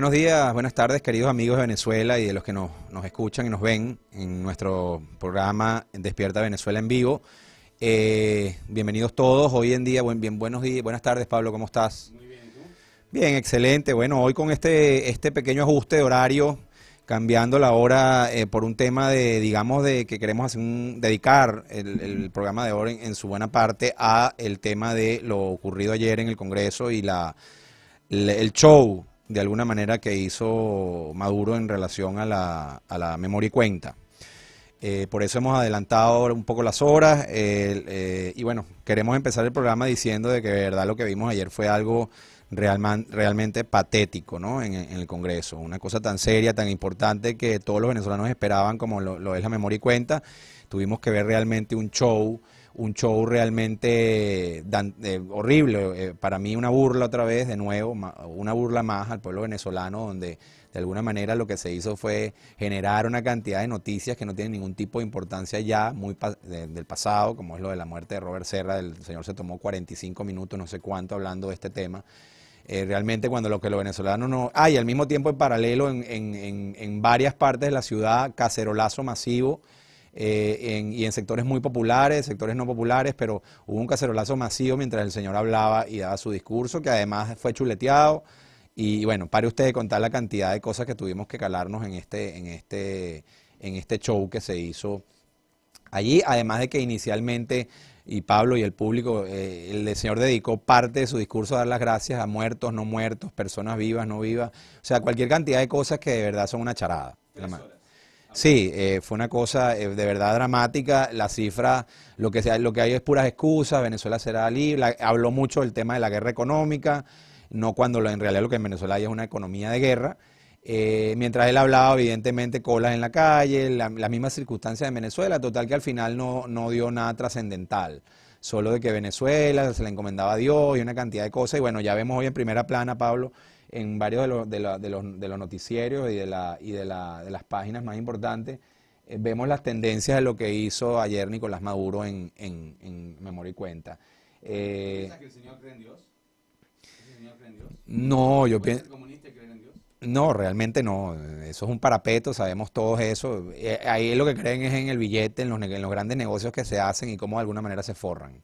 Buenos días, buenas tardes, queridos amigos de Venezuela y de los que nos, nos escuchan y nos ven en nuestro programa Despierta Venezuela en vivo. Eh, bienvenidos todos. Hoy en día, buen, bien, buenos días, buenas tardes, Pablo, ¿cómo estás? Muy bien, Bien, excelente. Bueno, hoy con este, este pequeño ajuste de horario, cambiando la hora eh, por un tema de, digamos, de que queremos hacer un, dedicar el, programa de hoy en, su buena parte a el tema de lo ocurrido ayer en el Congreso y la el show de alguna manera que hizo Maduro en relación a la, memoria y cuenta. Eh, por eso hemos adelantado un poco las horas eh, y bueno, queremos empezar el programa diciendo de que de verdad lo que vimos ayer fue algo realmente patético ¿no? En, el Congreso, una cosa tan seria, tan importante que todos los venezolanos esperaban como lo, lo es la memoria y cuenta, tuvimos que ver realmente un show un show realmente eh, horrible, eh, para mí una burla otra vez, de nuevo, una burla más al pueblo venezolano, donde de alguna manera lo que se hizo fue generar una cantidad de noticias que no tienen ningún tipo de importancia ya, muy del pasado, como es lo de la muerte de Robert Serra, el señor se tomó 45 minutos, no sé cuánto, hablando de este tema. Eh, realmente cuando lo que los venezolanos no... hay ah, al mismo tiempo en paralelo en, en, en varias partes de la ciudad, cacerolazo masivo eh, y en sectores muy populares, sectores no populares, pero hubo un cacerolazo masivo mientras el señor hablaba y daba su discurso, que además fue chuleteado. Y bueno, pare usted de contar la cantidad de cosas que tuvimos que calarnos en este, en este, en este show que se hizo allí, además de que inicialmente y Pablo y el público, eh, el Señor dedicó parte de su discurso a dar las gracias a muertos, no muertos, personas vivas, no vivas, o sea, cualquier cantidad de cosas que de verdad son una charada. Sí, eh, fue una cosa eh, de verdad dramática. La cifra, lo que, sea, lo que hay es puras excusas. Venezuela será libre. Habló mucho del tema de la guerra económica, no cuando en realidad lo que en Venezuela hay es una economía de guerra. Eh, mientras él hablaba, evidentemente, colas en la calle, la, las mismas circunstancias de Venezuela. Total que al final no, no dio nada trascendental. Solo de que Venezuela se le encomendaba a Dios y una cantidad de cosas. Y bueno, ya vemos hoy en primera plana, Pablo, en varios de, de, los, de los, noticieros y, de, la, y la, las páginas más importantes, eh, vemos las tendencias de lo que hizo ayer Nicolás Maduro en, en, en Memoria y Cuenta. Eh, que el señor cree en Dios? ¿El señor cree en Dios? No, yo pienso... No, realmente no. Eso es un parapeto, sabemos todos eso. Eh, ahí lo que creen es en el billete, en los, en los, grandes negocios que se hacen y cómo de alguna manera se forran.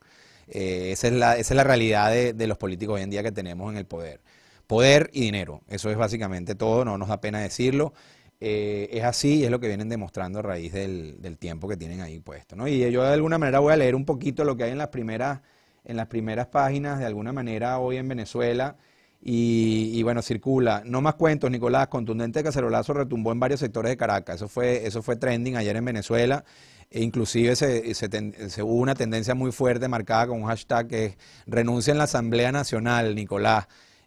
Eh, esa, es la, esa es la realidad de, de, los políticos hoy en día que tenemos en el poder poder y dinero. Eso es básicamente todo, no nos da pena decirlo. Eh, es así y es lo que vienen demostrando a raíz del, tiempo que tienen ahí puesto. ¿no? Y yo de alguna manera voy a leer un poquito lo que hay en las primeras, en las primeras páginas, de alguna manera hoy en Venezuela. Y, bueno, circula. No más cuentos, Nicolás, contundente cacerolazo retumbó en varios sectores de Caracas. Eso fue, eso fue trending ayer en Venezuela. E inclusive se, se, hubo una tendencia muy fuerte marcada con un hashtag que es renuncia en la Asamblea Nacional, Nicolás.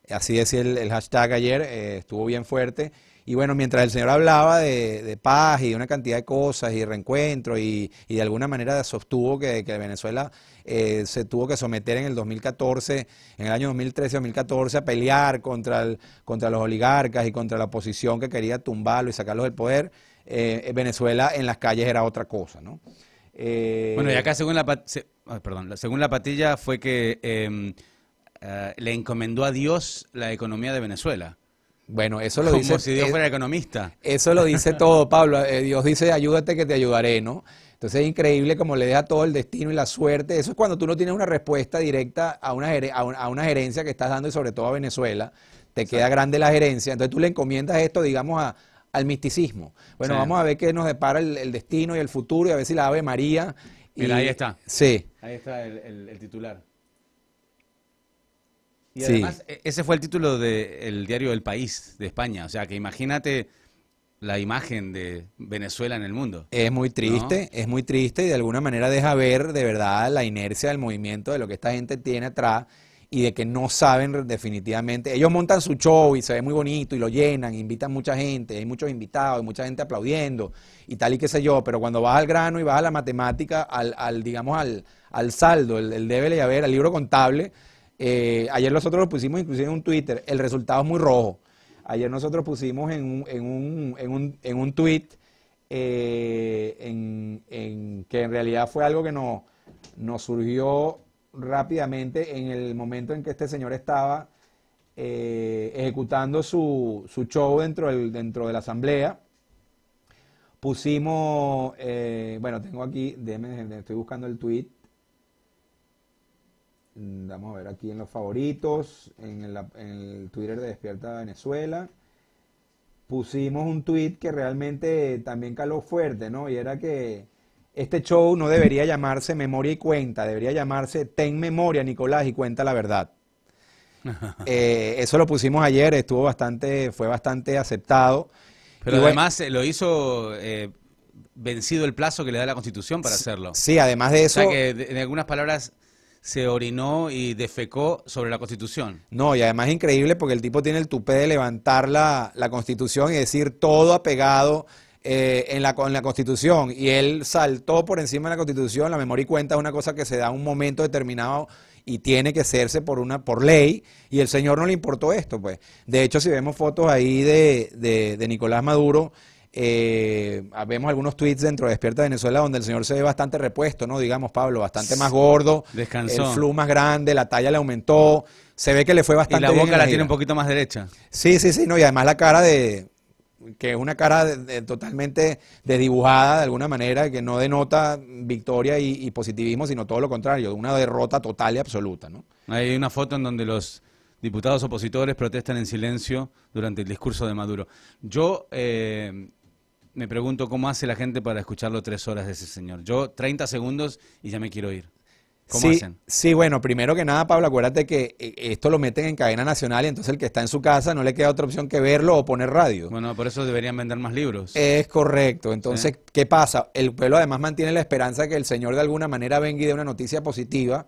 Así decía el, hashtag ayer, eh, estuvo bien fuerte. Y bueno, mientras el Señor hablaba de, paz y de una cantidad de cosas y reencuentro y, de alguna manera sostuvo que, Venezuela eh, se tuvo que someter en el 2014, en el año 2013-2014, a pelear contra, los oligarcas y contra la oposición que quería tumbarlo y sacarlo del poder, eh, Venezuela en las calles era otra cosa, ¿no? bueno, y acá según la, según la patilla fue que em, eh, le encomendó a Dios la economía de Venezuela. Bueno, eso lo dice. Como si Dios fuera economista. Eso lo dice todo, Pablo. Eh, Dios dice, ayúdate que te ayudaré, ¿no? Entonces es increíble como le deja todo el destino y la suerte. Eso es cuando tú no tienes una respuesta directa a una, a una, gerencia que estás dando y sobre todo a Venezuela. Te queda grande la gerencia. Entonces tú le encomiendas esto, digamos, al misticismo. Bueno, vamos a ver qué nos depara el, destino y el futuro y a ver si la Ave María. Y, ahí está. Sí. Ahí está el titular. E, ese fue el título del diario El País de España. O sea, que imagínate la imagen de Venezuela en el mundo. Es muy triste, es muy triste y de alguna manera deja ver de verdad la inercia del movimiento, de lo que esta gente tiene atrás y de que no saben definitivamente. Ellos montan su show y se ve muy bonito y lo llenan, invitan mucha gente, hay muchos invitados, hay mucha gente aplaudiendo y tal y qué sé yo, pero cuando vas al grano y vas a la matemática, al, digamos, al, saldo, el, el debe a haber, al libro contable, eh, ayer nosotros lo pusimos inclusive en un Twitter, el resultado es muy rojo. Ayer nosotros pusimos en un, en tweet eh, que en realidad fue algo que nos, nos surgió rápidamente en el momento en que este señor estaba eh, ejecutando su, show dentro, dentro de la asamblea. Pusimos, bueno, tengo aquí, estoy buscando el tweet. Vamos a ver aquí en los favoritos, en el, Twitter de Despierta Venezuela. Pusimos un tweet que realmente también caló fuerte, ¿no? Y era que este show no debería llamarse Memoria y Cuenta, debería llamarse Ten Memoria, Nicolás, y cuenta la verdad. Eh, eso lo pusimos ayer, estuvo bastante, fue bastante aceptado. Pero además eh, lo hizo eh, vencido el plazo que le da la Constitución para hacerlo. Sí, además de eso. O sea que, en algunas palabras, se orinó y defecó sobre la Constitución. No, y además es increíble porque el tipo tiene el tupé de levantar la, Constitución y decir todo apegado eh, en, la, la Constitución. Y él saltó por encima de la Constitución. La memoria y cuenta es una cosa que se da en un momento determinado y tiene que hacerse por una por ley y el señor no le importó esto pues de hecho si vemos fotos ahí de Nicolás Maduro eh, vemos algunos tweets dentro de Despierta Venezuela donde el señor se ve bastante repuesto, ¿no? Digamos, Pablo, bastante más gordo. Descansó. El flu más grande, la talla le aumentó. Se ve que le fue bastante bien. Y la boca la, tiene un poquito más derecha. Sí, sí, sí, no. Y además la cara de. que es una cara totalmente desdibujada de alguna manera, que no denota victoria y, positivismo, sino todo lo contrario, una derrota total y absoluta, ¿no? Hay una foto en donde los diputados opositores protestan en silencio durante el discurso de Maduro. Yo. Eh, me pregunto cómo hace la gente para escucharlo tres horas de ese señor. Yo 30 segundos y ya me quiero ir. ¿Cómo hacen? Sí, bueno, primero que nada, Pablo, acuérdate que eh, esto lo meten en cadena nacional y entonces el que está en su casa no le queda otra opción que verlo o poner radio. Bueno, por eso deberían vender más libros. Es correcto. Entonces, ¿qué pasa? El pueblo además mantiene la esperanza de que el señor de alguna manera venga y dé una noticia positiva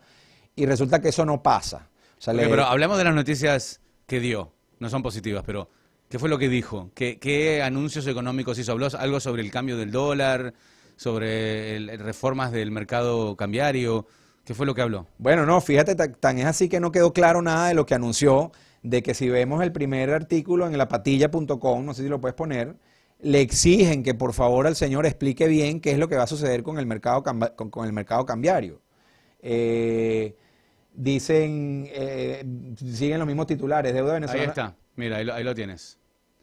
y resulta que eso no pasa. Pero hablemos de las noticias que dio. No son positivas, pero ¿Qué fue lo que dijo? ¿Qué, anuncios económicos hizo? ¿Habló algo sobre el cambio del dólar? ¿Sobre reformas del mercado cambiario? ¿Qué fue lo que habló? Bueno, no, fíjate, tan es así que no quedó claro nada de lo que anunció, de que si vemos el primer artículo en lapatilla.com, no sé si lo puedes poner, le exigen que por favor al señor explique bien qué es lo que va a suceder con el mercado, con, el mercado cambiario. Eh, dicen, eh, siguen los mismos titulares, deuda venezolana. Ahí está, mira, ahí lo tienes.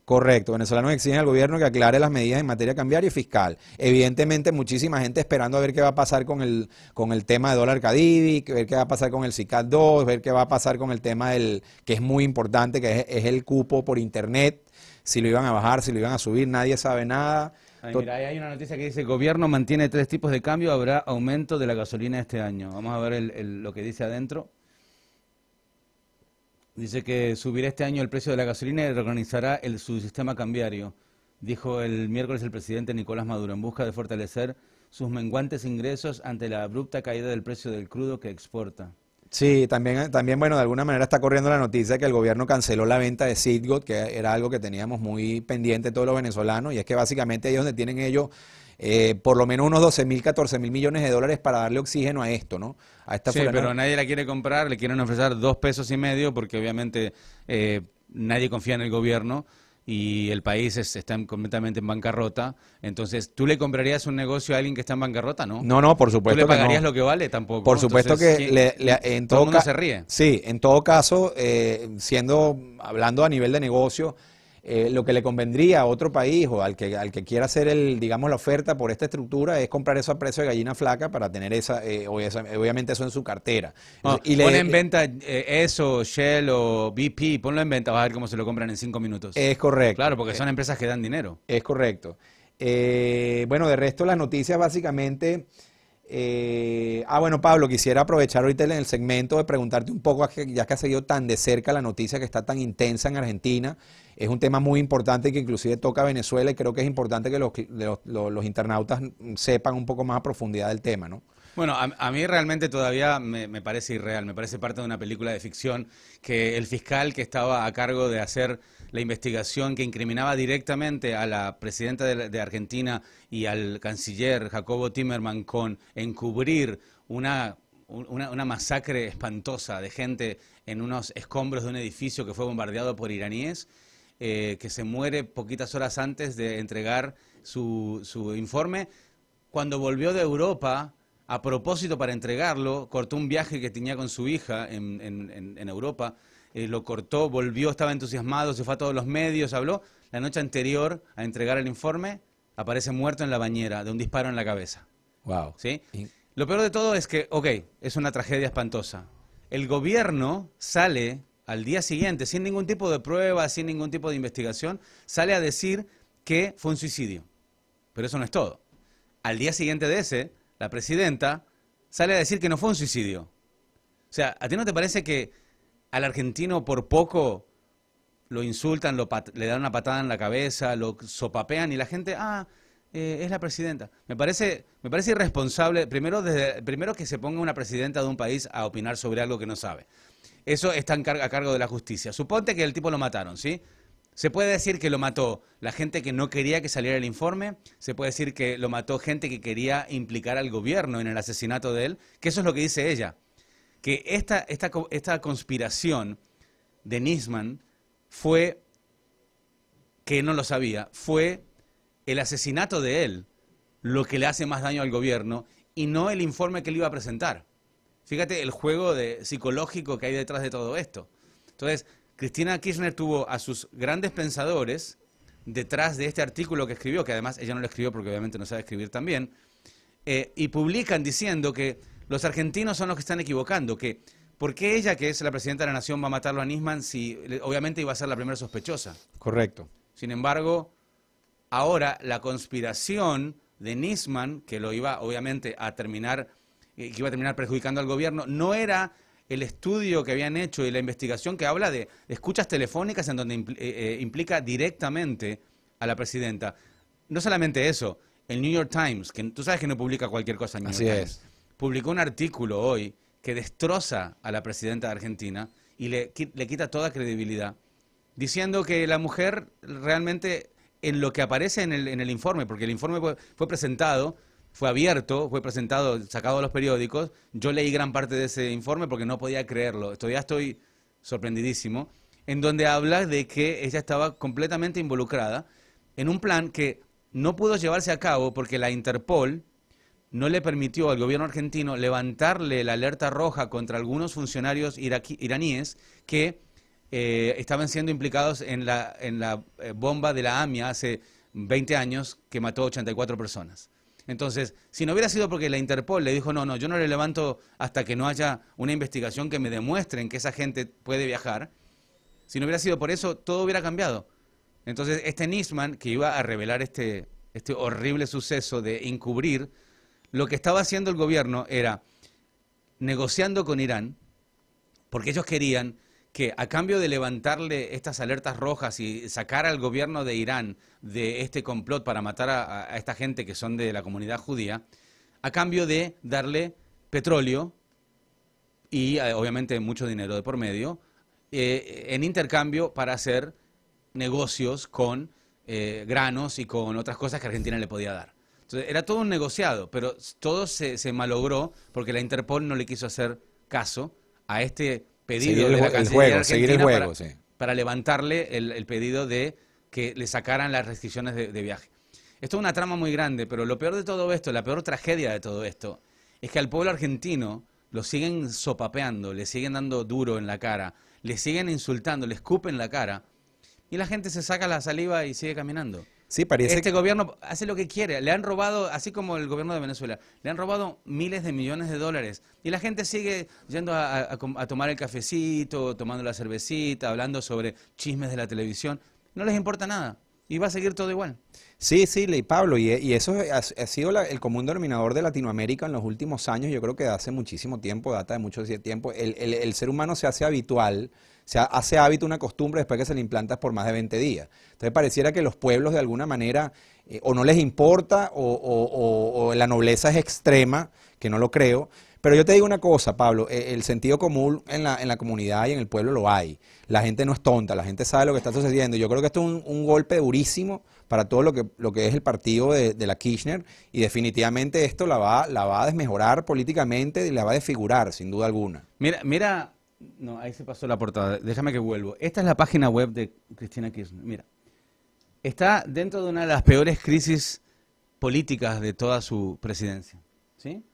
Correcto, venezolanos exigen al gobierno que aclare las medidas en materia cambiaria y fiscal. Evidentemente, muchísima gente esperando a ver qué va a pasar con el, con el tema de dólar Cadivi, ver qué va a pasar con el CICAT 2, ver qué va a pasar con el tema del, que es muy importante, que es, el cupo por internet, si lo iban a bajar, si lo iban a subir, nadie sabe nada. mira, ahí hay una noticia que dice, el gobierno mantiene tres tipos de cambio, habrá aumento de la gasolina este año. Vamos a ver lo que dice adentro. Dice que subirá este año el precio de la gasolina y reorganizará el, su sistema cambiario, dijo el miércoles el presidente Nicolás Maduro, en busca de fortalecer sus menguantes ingresos ante la abrupta caída del precio del crudo que exporta. Sí, también, bueno, de alguna manera está corriendo la noticia que el gobierno canceló la venta de Citgo, que era algo que teníamos muy pendiente todos los venezolanos, y es que básicamente ellos donde tienen ellos eh, por lo menos unos 12 mil, 14 mil millones de dólares para darle oxígeno a esto, ¿no? A esta sí, pero nadie la quiere comprar, le quieren ofrecer dos pesos y medio porque obviamente eh, nadie confía en el gobierno y el país está completamente en bancarrota. Entonces, ¿tú le comprarías un negocio a alguien que está en bancarrota? No, no, no por supuesto. ¿Tú le pagarías lo que vale tampoco? Por supuesto que le, en todo, todo mundo se ríe. Sí, en todo caso, eh, siendo, hablando a nivel de negocio, eh, lo que le convendría a otro país o al que, al que quiera hacer el, digamos, la oferta por esta estructura es comprar eso a precio de gallina flaca para tener esa, eh, obviamente eso en su cartera. Ah, y le, pon en eh, venta eso, Shell o BP, ponlo en venta, vas a ver cómo se lo compran en cinco minutos. Es correcto. Claro, porque son empresas que dan dinero. Es correcto. bueno, de resto las noticias básicamente... ah, bueno, Pablo, quisiera aprovechar ahorita en el segmento de preguntarte un poco, ya que ha seguido tan de cerca la noticia que está tan intensa en Argentina es un tema muy importante que inclusive toca Venezuela y creo que es importante que los, internautas sepan un poco más a profundidad del tema, ¿no? Bueno, a, mí realmente todavía me, parece irreal, me parece parte de una película de ficción que el fiscal que estaba a cargo de hacer la investigación que incriminaba directamente a la presidenta de, Argentina y al canciller Jacobo Timerman con encubrir una, una, masacre espantosa de gente en unos escombros de un edificio que fue bombardeado por iraníes eh, que se muere poquitas horas antes de entregar su, informe. Cuando volvió de Europa, a propósito para entregarlo, cortó un viaje que tenía con su hija en, Europa, eh, lo cortó, volvió, estaba entusiasmado, se fue a todos los medios, habló. La noche anterior a entregar el informe, aparece muerto en la bañera de un disparo en la cabeza. Wow. ¿Sí? Lo peor de todo es que, ok, es una tragedia espantosa. El gobierno sale al día siguiente, sin ningún tipo de prueba, sin ningún tipo de investigación, sale a decir que fue un suicidio. Pero eso no es todo. Al día siguiente de ese, la presidenta sale a decir que no fue un suicidio. O sea, ¿a ti no te parece que al argentino por poco lo insultan, le dan una patada en la cabeza, lo sopapean y la gente, ah, eh, es la presidenta. Me parece, me parece irresponsable, primero, primero que se ponga una presidenta de un país a opinar sobre algo que no sabe. Eso está a cargo de la justicia. Suponte que el tipo lo mataron, ¿sí? Se puede decir que lo mató la gente que no quería que saliera el informe, se puede decir que lo mató gente que quería implicar al gobierno en el asesinato de él, que eso es lo que dice ella, que esta, esta, esta conspiración de Nisman fue, que no lo sabía, fue el asesinato de él lo que le hace más daño al gobierno y no el informe que él iba a presentar. Fíjate el juego de, psicológico que hay detrás de todo esto. Entonces, Cristina Kirchner tuvo a sus grandes pensadores detrás de este artículo que escribió, que además ella no lo escribió porque obviamente no sabe escribir también, eh, y publican diciendo que los argentinos son los que están equivocando, que ¿por qué ella, que es la presidenta de la Nación, va a matarlo a Nisman si obviamente iba a ser la primera sospechosa? Correcto. Sin embargo, Ahora, la conspiración de Nisman, que lo iba obviamente a terminar, eh, que iba a terminar perjudicando al gobierno, no era el estudio que habían hecho y la investigación que habla de escuchas telefónicas en donde eh, eh, implica directamente a la presidenta. No solamente eso, el New York Times, que tú sabes que no publica cualquier cosa en New publicó un artículo hoy que destroza a la presidenta de Argentina y le quita toda credibilidad, diciendo que la mujer realmente en lo que aparece en el, informe, porque el informe fue, presentado, fue abierto, fue presentado, sacado a los periódicos. Yo leí gran parte de ese informe porque no podía creerlo. Todavía estoy sorprendidísimo. En donde habla de que ella estaba completamente involucrada en un plan que no pudo llevarse a cabo porque la Interpol no le permitió al gobierno argentino levantarle la alerta roja contra algunos funcionarios iraníes que eh, estaban siendo implicados en la, en la eh, bomba de la AMIA hace 20 años que mató 84 personas. Entonces, si no hubiera sido porque la Interpol le dijo, no, no, yo no le levanto hasta que no haya una investigación que me demuestren que esa gente puede viajar, si no hubiera sido por eso, todo hubiera cambiado. Entonces, este Nisman, que iba a revelar este, este horrible suceso de encubrir, lo que estaba haciendo el gobierno era negociando con Irán, porque ellos querían que a cambio de levantarle estas alertas rojas y sacar al gobierno de Irán de este complot para matar a, esta gente que son de la comunidad judía, a cambio de darle petróleo y eh, obviamente mucho dinero de por medio, eh, en intercambio para hacer negocios con eh, granos y con otras cosas que Argentina le podía dar. Entonces, era todo un negociado, pero todo se malogró porque la Interpol no le quiso hacer caso a este pedido de la para, levantarle el, pedido de que le sacaran las restricciones de, de viaje. Esto es una trama muy grande, pero lo peor de todo esto, la peor tragedia de todo esto, es que al pueblo argentino lo siguen sopapeando, le siguen dando duro en la cara, le siguen insultando, le escupen la cara, y la gente se saca la saliva y sigue caminando. Sí, parece. Este gobierno hace lo que quiere. Le han robado, así como el gobierno de Venezuela, le han robado miles de millones de dólares. Y la gente sigue yendo a, tomar el cafecito, tomando la cervecita, hablando sobre chismes de la televisión. No les importa nada. Y va a seguir todo igual. Sí, sí, Pablo, y, eso ha, sido el común denominador de Latinoamérica en los últimos años, yo creo que hace muchísimo tiempo, data de mucho tiempo, el ser humano se hace habitual se hace hábito una costumbre después que se le implanta por más de 20 días. Entonces pareciera que los pueblos de alguna manera eh, o no les importa o, la nobleza es extrema, que no lo creo. Pero yo te digo una cosa, Pablo, e, el sentido común en la, en la, comunidad y en el pueblo lo hay. La gente no es tonta, la gente sabe lo que está sucediendo. Yo creo que esto es un, golpe durísimo para todo lo que, lo que es el partido de, de, la Kirchner y definitivamente esto la va, la va a desmejorar políticamente y la va a desfigurar, sin duda alguna. Mira, mira no, ahí se pasó la portada. Déjame que vuelvo. Esta es la página web de Cristina Kirchner. Mira, está dentro de una de las peores crisis políticas de toda su presidencia. ¿Sí?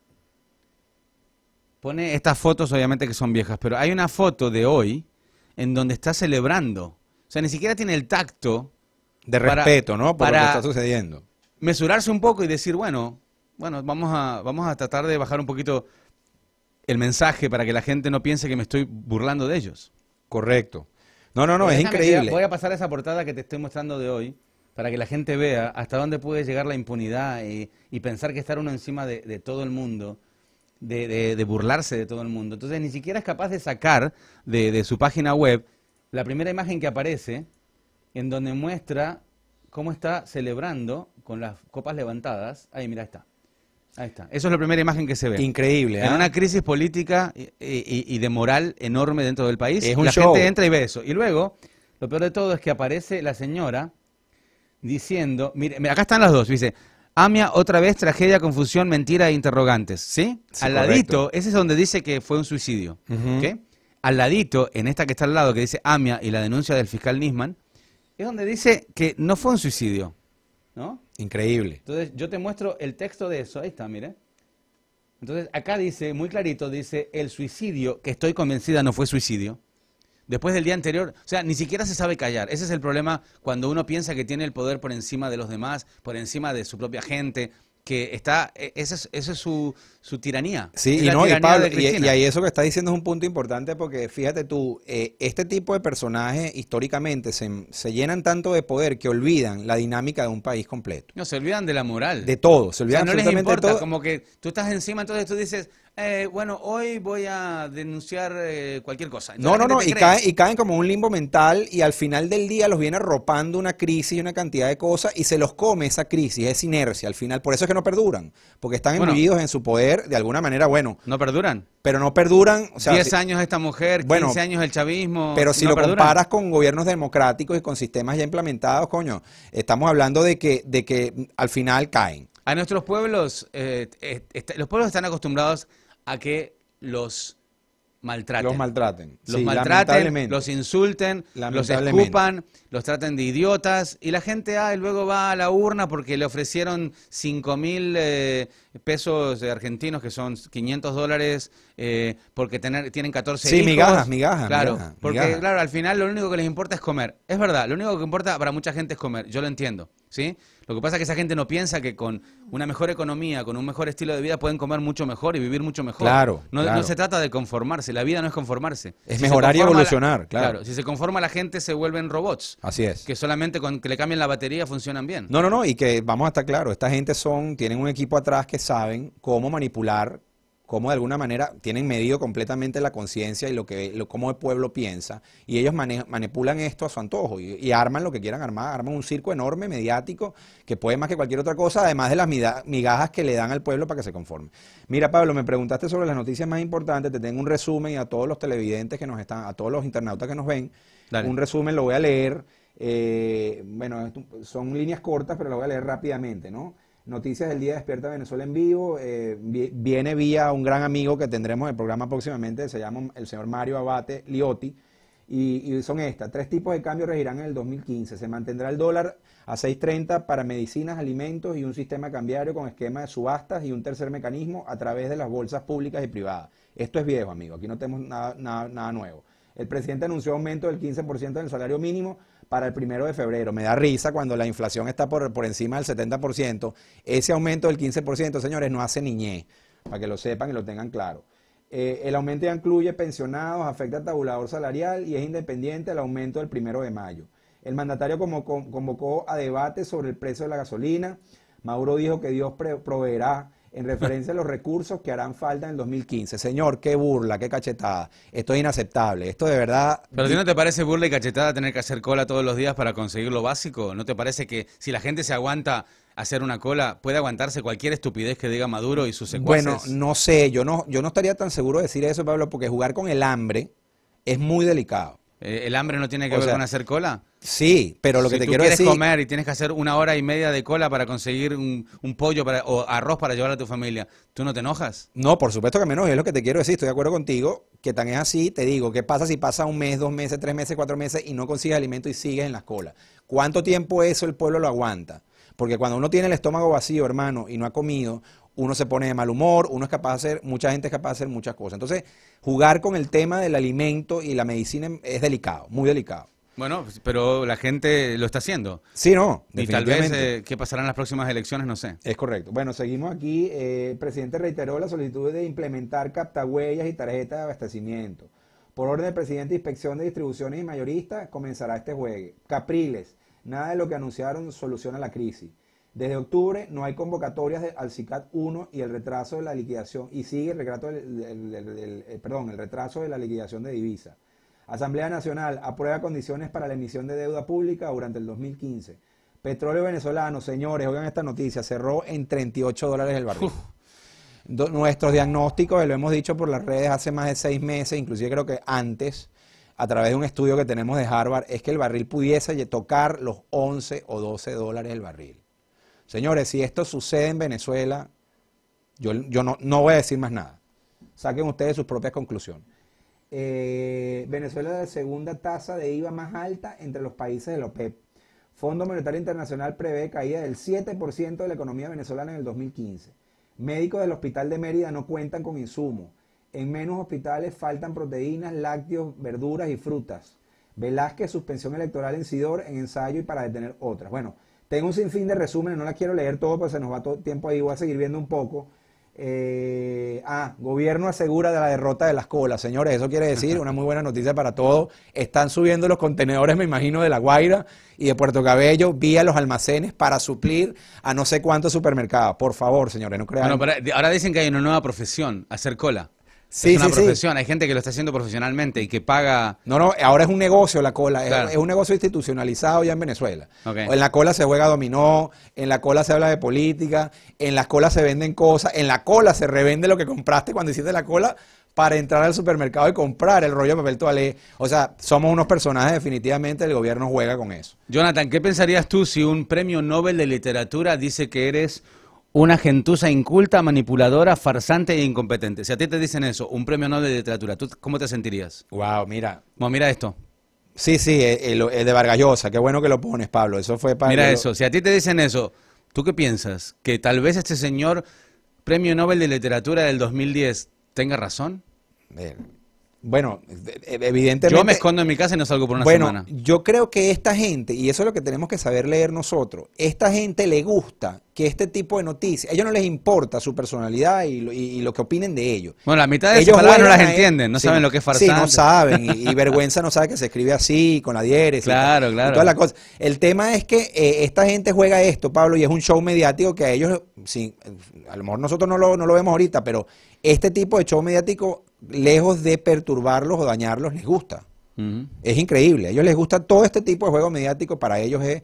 Pone estas fotos, obviamente que son viejas, pero hay una foto de hoy en donde está celebrando. O sea, ni siquiera tiene el tacto. De respeto, ¿no? Por para lo que está sucediendo. Mesurarse un poco y decir, bueno, bueno, vamos a, vamos a tratar de bajar un poquito el mensaje para que la gente no piense que me estoy burlando de ellos. Correcto. No, no, no, es increíble. voy a pasar a esa portada que te estoy mostrando de hoy para que la gente vea hasta dónde puede llegar la impunidad y, pensar que estar uno encima de, todo el mundo, de, de, burlarse de todo el mundo. Entonces ni siquiera es capaz de sacar de su página web la primera imagen que aparece en donde muestra cómo está celebrando con las copas levantadas. Ahí, mira, está. Ahí está. Eso es la primera imagen que se ve. Increíble. En ¿ah? una crisis política y, de moral enorme dentro del país. Es la gente entra y ve eso. Y luego, lo peor de todo es que aparece la señora diciendo, mire, acá están las dos, dice, Amia otra vez tragedia, confusión, mentira e interrogantes, ¿sí? Al ladito, ese es donde dice que fue un suicidio, ¿Ok? Al ladito, en esta que está al lado, que dice Amia y la denuncia del fiscal Nisman, es donde dice que no fue un suicidio, ¿no? Increíble. Entonces, yo te muestro el texto de eso. Ahí está, mire. Entonces, acá dice, muy clarito, dice, el suicidio, que estoy convencida no fue suicidio, después del día anterior, o sea, ni siquiera se sabe callar. Ese es el problema cuando uno piensa que tiene el poder por encima de los demás, por encima de su propia gente, que está, e, esa es, su, tiranía. Sí, y, ahí eso que está diciendo es un punto importante porque fíjate tú, eh, este tipo de personajes históricamente se, llenan tanto de poder que olvidan la dinámica de un país completo. No, se olvidan de la moral. De todo, se olvidan absolutamente de todo. Como que tú estás encima, entonces tú dices, eh, bueno, hoy voy a denunciar eh, cualquier cosa. no, no, no, y caen, como un limbo mental y al final del día los viene arropando una crisis y una cantidad de cosas y se los come esa crisis, es inercia al final. Por eso es que no perduran, porque están bueno, en su poder de alguna manera, bueno. No perduran. Pero no perduran. O 10 años esta mujer, 15 años el chavismo. Pero si lo comparas con gobiernos democráticos y con sistemas ya implementados, coño, estamos hablando de que, de que al final caen. A nuestros pueblos, eh, los pueblos están acostumbrados a que los maltraten. Los maltraten. Los los insulten, los escupan, los traten de idiotas. Y la gente ah, y luego va a la urna porque le ofrecieron 5 mil eh, pesos argentinos, que son 500 dólares, eh, porque tener, tienen 14 migajas, migajas. Claro, porque claro, al final lo único que les importa es comer. Es verdad, lo único que importa para mucha gente es comer, yo lo entiendo, ¿sí? Lo que pasa es que esa gente no piensa que con una mejor economía, con un mejor estilo de vida, pueden comer mucho mejor y vivir mucho mejor. Claro. No, no se trata de conformarse, la vida no es conformarse. Es mejorar y evolucionar, claro. Si se conforma la gente, se vuelven robots. Así es. Que solamente con que le cambien la batería funcionan bien. No, no, no, y que vamos a estar claro, esta gente son, tienen un equipo atrás que saben cómo manipular, cómo de alguna manera tienen medido completamente la conciencia y lo que, cómo el pueblo piensa, y ellos manipulan esto a su antojo y, arman lo que quieran armar, arman un circo enorme, mediático, que puede más que cualquier otra cosa, además de las migajas que le dan al pueblo para que se conforme. Mira, Pablo, me preguntaste sobre las noticias más importantes, te tengo un resumen y a todos los televidentes que nos están, a todos los internautas que nos ven, un resumen lo voy a leer. Eh, bueno, son líneas cortas, pero lo voy a leer rápidamente, ¿no? Noticias del Día Despierta Venezuela en vivo. Eh, viene vía un gran amigo que tendremos en el programa próximamente, se llama el señor Mario Abate Liotti. Y, son estas, tres tipos de cambios regirán en el 2015. Se mantendrá el dólar a 6.30 para medicinas, alimentos y un sistema cambiario con esquema de subastas y un tercer mecanismo a través de las bolsas públicas y privadas. Esto es viejo, amigo, aquí no tenemos nada, nuevo. El presidente anunció aumento del 15% del salario mínimo para el primero de febrero. Me da risa cuando la inflación está por, encima del 70%. Ese aumento del 15%, señores, no hace niñez, para que lo sepan y lo tengan claro. Eh, el aumento ya incluye pensionados, afecta al tabulador salarial y es independiente al aumento del primero de mayo. El mandatario convocó a debate sobre el precio de la gasolina. Maduro dijo que Dios proveerá en referencia a los recursos que harán falta en 2015. Señor, qué burla, qué cachetada. Esto es inaceptable. Esto de verdad. Pero no te parece burla y cachetada tener que hacer cola todos los días para conseguir lo básico, ¿no te parece que si la gente se aguanta hacer una cola, puede aguantarse cualquier estupidez que diga Maduro y sus secuaces? Bueno, no sé, yo no, yo no estaría tan seguro de decir eso, Pablo, porque jugar con el hambre es muy delicado. Eh, ¿El hambre no tiene que ver con hacer cola? Sí, eh, pero lo que te tú quieres comer y tienes que hacer una hora y media de cola para conseguir un, pollo o arroz para llevar a tu familia, ¿tú no te enojas? No, por supuesto que me enojo, es lo que te quiero decir, estoy de acuerdo contigo, que tan es así, te digo, ¿qué pasa si pasa un mes, dos meses, tres meses, cuatro meses y no consigues alimento y sigues en las colas? ¿Cuánto tiempo eso el pueblo lo aguanta? Porque cuando uno tiene el estómago vacío, hermano, y no ha comido, uno se pone de mal humor, uno es capaz de hacer, mucha gente es capaz de hacer muchas cosas. Entonces, jugar con el tema del alimento y la medicina es delicado, muy delicado. Bueno, pues, pero la gente lo está haciendo. Sí, no. Y tal vez eh, qué pasará en las próximas elecciones, no sé. Es correcto. Bueno, seguimos aquí. Eh, el presidente reiteró la solicitud de implementar captahuellas y tarjetas de abastecimiento. Por orden del presidente, inspección de distribuciones y mayoristas comenzará este jueves. Capriles, nada de lo que anunciaron soluciona la crisis. Desde octubre no hay convocatorias de, al CICAT 1 y el retraso de la liquidación y sigue el, retrato del, eh, perdón, el retraso de la liquidación de divisa. Asamblea Nacional aprueba condiciones para la emisión de deuda pública durante el 2015. Petróleo venezolano, señores, oigan esta noticia, cerró en 38 dólares el barril. Nuestros diagnósticos, lo hemos dicho por las redes hace más de seis meses, inclusive creo que antes, a través de un estudio que tenemos de Harvard, es que el barril pudiese tocar los 11 o 12 dólares el barril. Señores, si esto sucede en Venezuela, yo, no, voy a decir más nada. Saquen ustedes sus propias conclusiones. Eh, Venezuela es la segunda tasa de IVA más alta entre los países de la OPEP. E Fondo Monetario Internacional prevé caída del 7% de la economía venezolana en el 2015. Médicos del Hospital de Mérida no cuentan con insumos. En menos hospitales faltan proteínas, lácteos, verduras y frutas. Velázquez, suspensión electoral en Sidor en ensayo y para detener otras. Bueno, tengo un sinfín de resúmenes, no la quiero leer todo, porque se nos va todo el tiempo ahí, voy a seguir viendo un poco. Eh, ah, gobierno asegura de la derrota de las colas, señores, eso quiere decir una muy buena noticia para todos. Están subiendo los contenedores, me imagino, de La Guaira y de Puerto Cabello vía los almacenes para suplir a no sé cuántos supermercados. Por favor, señores, no crean. Bueno, pero ahora dicen que hay una nueva profesión, hacer cola es una profesión, hay gente que lo está haciendo profesionalmente y que paga... No, no, ahora es un negocio la cola, eh, es, un negocio institucionalizado ya en Venezuela. En la cola se juega dominó, en la cola se habla de política, en la cola se venden cosas, en la cola se revende lo que compraste cuando hiciste la cola para entrar al supermercado y comprar el rollo de papel toalé. O sea, somos unos personajes definitivamente, el gobierno juega con eso. Jonathan, ¿qué pensarías tú si un premio Nobel de literatura dice que eres una gentuza inculta, manipuladora, farsante e incompetente. Si a ti te dicen eso, un premio Nobel de literatura, ¿tú cómo te sentirías? Wow, mira. Bueno, mira esto. Sí, sí, es eh, eh, eh, de Vargallosa. Qué bueno que lo pones, Pablo. Eso fue para. Mira eso. Si a ti te dicen eso, ¿tú qué piensas? ¿Que tal vez este señor, premio Nobel de literatura del 2010, tenga razón? Bueno, e-, evidentemente. Yo me escondo en mi casa y no salgo por una semana. Bueno, yo creo que esta gente, y eso es lo que tenemos que saber leer nosotros, esta gente le gusta que este tipo de noticias, a ellos no les importa su personalidad y lo, que opinen de ellos. Bueno, la mitad de ellos palabras no las entienden, no saben lo que es farsante. Sí, no saben, y, vergüenza no sabe que se escribe así, con la diéresis. Claro, y claro. la cosa. El tema es que eh, esta gente juega esto, Pablo, y es un show mediático que a ellos, sí, a lo mejor nosotros no lo, no lo vemos ahorita, pero este tipo de show mediático, lejos de perturbarlos o dañarlos, les gusta. Es increíble. A ellos les gusta todo este tipo de juego mediático. Para ellos es,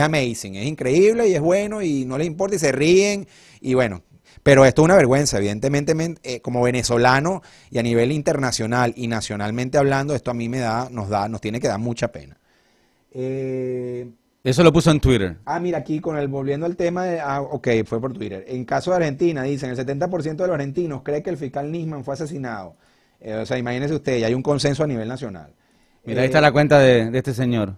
amazing, es increíble y es bueno y no les importa y se ríen. Y bueno, pero esto es una vergüenza, evidentemente, eh, como venezolano y a nivel internacional y nacionalmente hablando, esto a mí me da, nos da, nos tiene que dar mucha pena. Eh, eso lo puso en Twitter. Ah, mira, aquí con el volviendo al tema de. Ah, ok, fue por Twitter. En caso de Argentina, dicen el 70% de los argentinos cree que el fiscal Nisman fue asesinado. Eh, o sea, imagínense usted, hay un consenso a nivel nacional. Mira, ahí eh, está la cuenta de, este señor.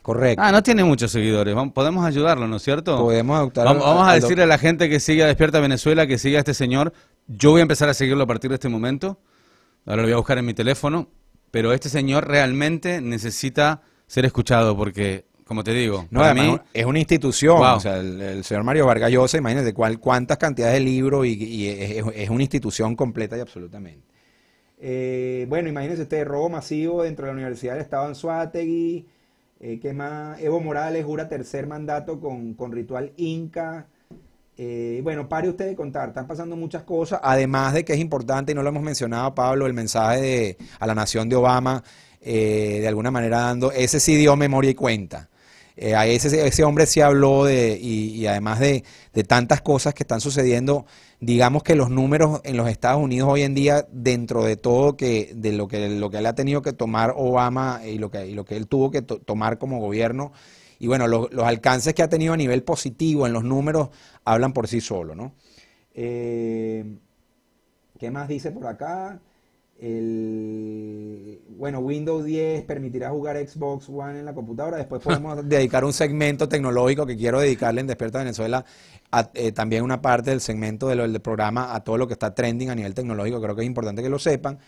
Correcto. Ah, no tiene muchos seguidores. podemos ayudarlo, ¿no es cierto? Podemos adoptar. Vamos, a, decirle a la gente que siga Despierta Venezuela, que siga a este señor. Yo voy a empezar a seguirlo a partir de este momento. Ahora lo voy a buscar en mi teléfono. Pero este señor realmente necesita ser escuchado porque como te digo. para mí, es una institución. O sea, el, señor Mario Vargas Llosa, de cuál, cuántas cantidades de libros y, es, una institución completa y absolutamente. Eh, bueno, imagínense este robo masivo dentro de la Universidad del Estado en eh, ¿Qué más? Evo Morales jura tercer mandato con, ritual inca. Eh, bueno, pare usted de contar, están pasando muchas cosas, además de que es importante, y no lo hemos mencionado, Pablo, el mensaje de, a la nación de Obama, de alguna manera dando, ese sí dio memoria y cuenta. Eh, a ese, hombre se habló de, y, además de, tantas cosas que están sucediendo, digamos que los números en los Estados Unidos hoy en día, dentro de todo de lo que, lo que él ha tenido que tomar Obama y lo que, lo que él tuvo que tomar como gobierno, y bueno, los alcances que ha tenido a nivel positivo en los números hablan por sí solo, ¿no? Eh, ¿Qué más dice por acá? El, bueno, Windows 10 permitirá jugar Xbox One en la computadora. Después podemos dedicar un segmento tecnológico que quiero dedicarle en Despierta Venezuela. Eh, también una parte del segmento del, programa a todo lo que está trending a nivel tecnológico. Creo que es importante que lo sepan.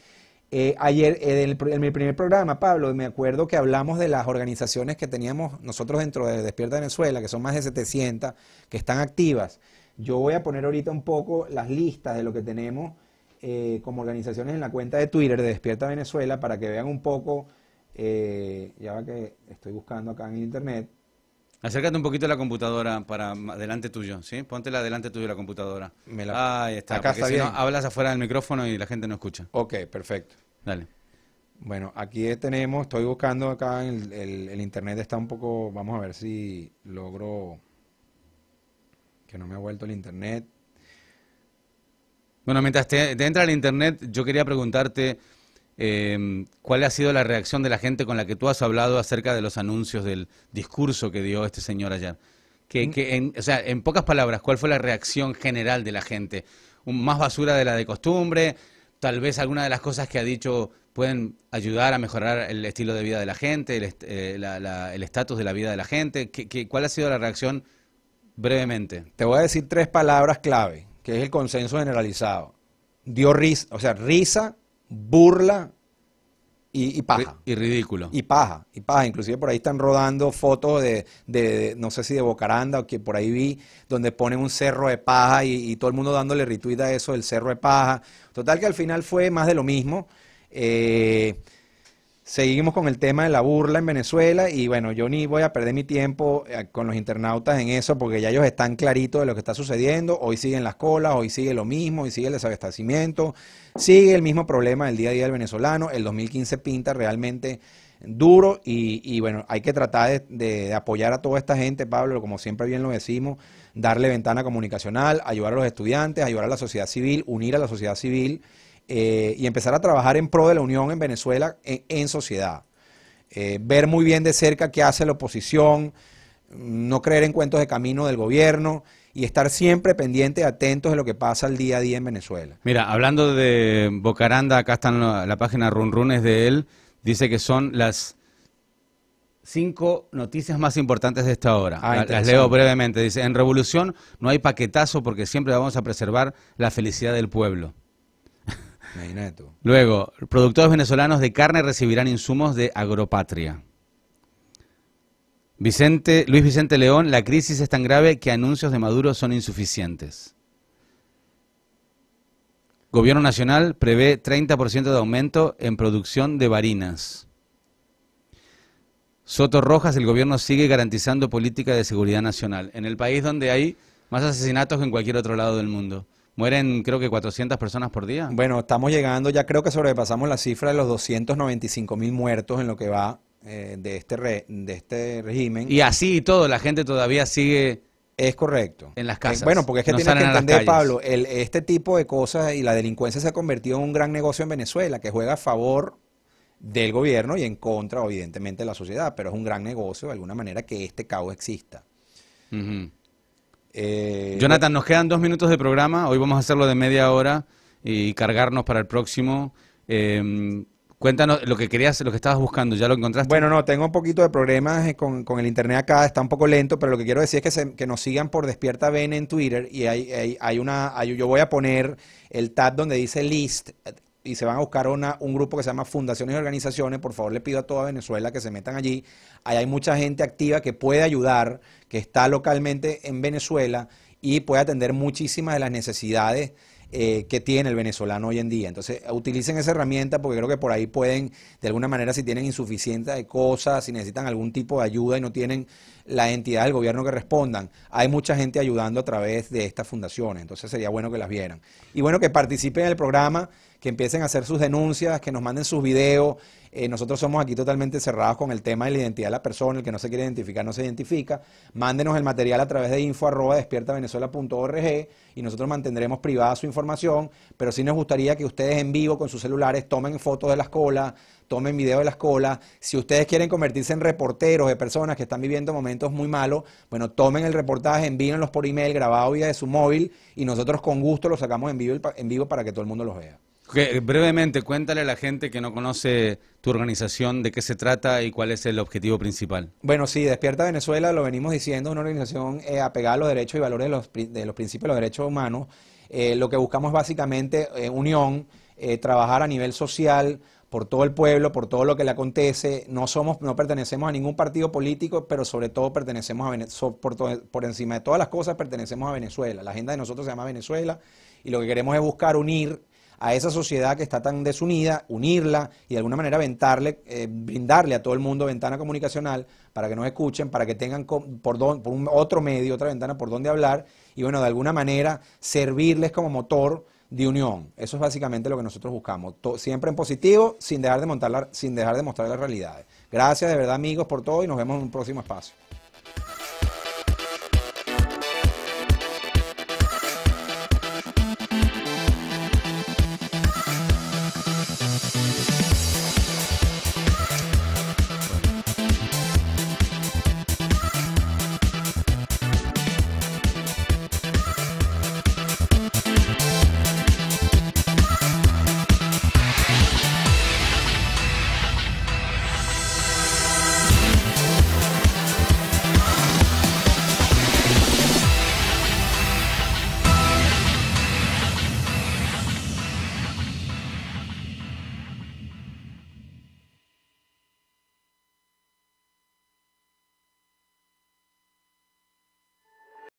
Eh, ayer, eh, en, el, mi primer programa, Pablo, me acuerdo que hablamos de las organizaciones que teníamos nosotros dentro de Despierta Venezuela, que son más de 700, que están activas. Yo voy a poner ahorita un poco las listas de lo que tenemos eh, como organizaciones en la cuenta de Twitter de Despierta Venezuela para que vean un poco, eh, ya va que estoy buscando acá en internet. Acércate un poquito a la computadora para adelante tuyo, ¿sí? Póntela adelante tuyo la computadora. Me está, acá está bien. hablas afuera del micrófono y la gente no escucha. Ok, perfecto. Dale. Bueno, aquí tenemos, estoy buscando acá, en el internet está un poco, vamos a ver si logro, que no me ha vuelto el internet. Bueno, mientras te, entra al internet, yo quería preguntarte em, cuál ha sido la reacción de la gente con la que tú has hablado acerca de los anuncios del discurso que dio este señor ayer. Que, mm. en, o sea, en pocas palabras, ¿cuál fue la reacción general de la gente? ¿Más basura de la de costumbre? Tal vez alguna de las cosas que ha dicho pueden ayudar a mejorar el estilo de vida de la gente, el eh, estatus de la vida de la gente. cuál ha sido la reacción brevemente? Te voy a decir tres palabras clave que es el consenso generalizado, dio risa, o sea, risa, burla y, paja. Y ridículo. Y paja, y paja. Inclusive por ahí están rodando fotos de, no sé si de Bocaranda o que por ahí vi, donde ponen un cerro de paja y, todo el mundo dándole retweet a eso del cerro de paja. Total que al final fue más de lo mismo. Eh, Seguimos con el tema de la burla en Venezuela y bueno, yo ni voy a perder mi tiempo eh, con los internautas en eso porque ya ellos están claritos de lo que está sucediendo. Hoy siguen las colas, hoy sigue lo mismo, hoy sigue el desabastecimiento, sigue el mismo problema del día a día del venezolano. El 2015 pinta realmente duro y, bueno, hay que tratar de apoyar a toda esta gente, Pablo, como siempre bien lo decimos, darle ventana comunicacional, ayudar a los estudiantes, ayudar a la sociedad civil, unir a la sociedad civil eh, y empezar a trabajar en pro de la unión en Venezuela en, sociedad. Eh, ver muy bien de cerca qué hace la oposición, no creer en cuentos de camino del gobierno y estar siempre pendiente atentos de lo que pasa el día a día en Venezuela. Mira, hablando de Bocaranda, acá está la, página Runrunes de él, dice que son las cinco noticias más importantes de esta hora. Ah, las leo brevemente. Dice, en revolución no hay paquetazo porque siempre vamos a preservar la felicidad del pueblo. Luego, productores venezolanos de carne recibirán insumos de Agropatria. Luis Vicente León, la crisis es tan grave que anuncios de Maduro son insuficientes. Gobierno Nacional prevé 30% de aumento en producción de varinas. Soto Rojas, el gobierno sigue garantizando política de seguridad nacional en el país donde hay más asesinatos que en cualquier otro lado del mundo. Mueren creo que 400 personas por día. Bueno, estamos llegando, ya creo que sobrepasamos la cifra de los 295 mil muertos en lo que va eh, de, este de este régimen. Y así todo, la gente todavía sigue... Es correcto. En las eh, casas. bueno, porque es que no que entender, Pablo, este tipo de cosas y la delincuencia se ha convertido en un gran negocio en Venezuela que juega a favor del gobierno y en contra, evidentemente, de la sociedad, pero es un gran negocio de alguna manera que este caos exista. Eh, Jonathan, nos quedan dos minutos de programa. Hoy vamos a hacerlo de media hora y cargarnos para el próximo. Em, cuéntanos lo que querías, lo que estabas buscando. ¿Ya lo encontraste? Bueno, no, tengo un poquito de problemas eh, con, el internet acá. Está un poco lento, pero lo que quiero decir es que, nos sigan por Despierta ven en Twitter. Y hay, una. yo voy a poner el tab donde dice list y se van a buscar un grupo que se llama Fundaciones y Organizaciones. Por favor, le pido a toda Venezuela que se metan allí. Ahí hay mucha gente activa que puede ayudar, que está localmente en Venezuela y puede atender muchísimas de las necesidades eh, que tiene el venezolano hoy en día. Entonces, utilicen esa herramienta porque creo que por ahí pueden, de alguna manera, si tienen insuficiencia de cosas, si necesitan algún tipo de ayuda y no tienen la entidad del gobierno que respondan, hay mucha gente ayudando a través de estas fundaciones. Entonces, sería bueno que las vieran. Y bueno, que participen en el programa que empiecen a hacer sus denuncias, que nos manden sus videos. Eh, nosotros somos aquí totalmente cerrados con el tema de la identidad de la persona, el que no se quiere identificar no se identifica. Mándenos el material a través de info y nosotros mantendremos privada su información, pero sí nos gustaría que ustedes en vivo con sus celulares tomen fotos de las colas, tomen video de las colas. Si ustedes quieren convertirse en reporteros de personas que están viviendo momentos muy malos, bueno, tomen el reportaje, envíenlos por email grabado vía de su móvil y nosotros con gusto lo sacamos en vivo para que todo el mundo los vea. Eh, brevemente, cuéntale a la gente que no conoce tu organización de qué se trata y cuál es el objetivo principal. Bueno, sí, Despierta Venezuela, lo venimos diciendo, una organización eh, apegada a los derechos y valores de los, de los principios de los derechos humanos. Eh, lo que buscamos es básicamente unión, trabajar a nivel social por todo el pueblo, por todo lo que le acontece. No somos, no pertenecemos a ningún partido político, pero sobre todo pertenecemos a Venezuela, por, por encima de todas las cosas pertenecemos a Venezuela. La agenda de nosotros se llama Venezuela y lo que queremos es buscar unir a esa sociedad que está tan desunida, unirla y de alguna manera eh, brindarle a todo el mundo ventana comunicacional para que nos escuchen, para que tengan por, otro medio, otra ventana por donde hablar y bueno, de alguna manera servirles como motor de unión. Eso es básicamente lo que nosotros buscamos, siempre en positivo, sin dejar de sin dejar de mostrar las realidades. Gracias de verdad amigos por todo y nos vemos en un próximo espacio.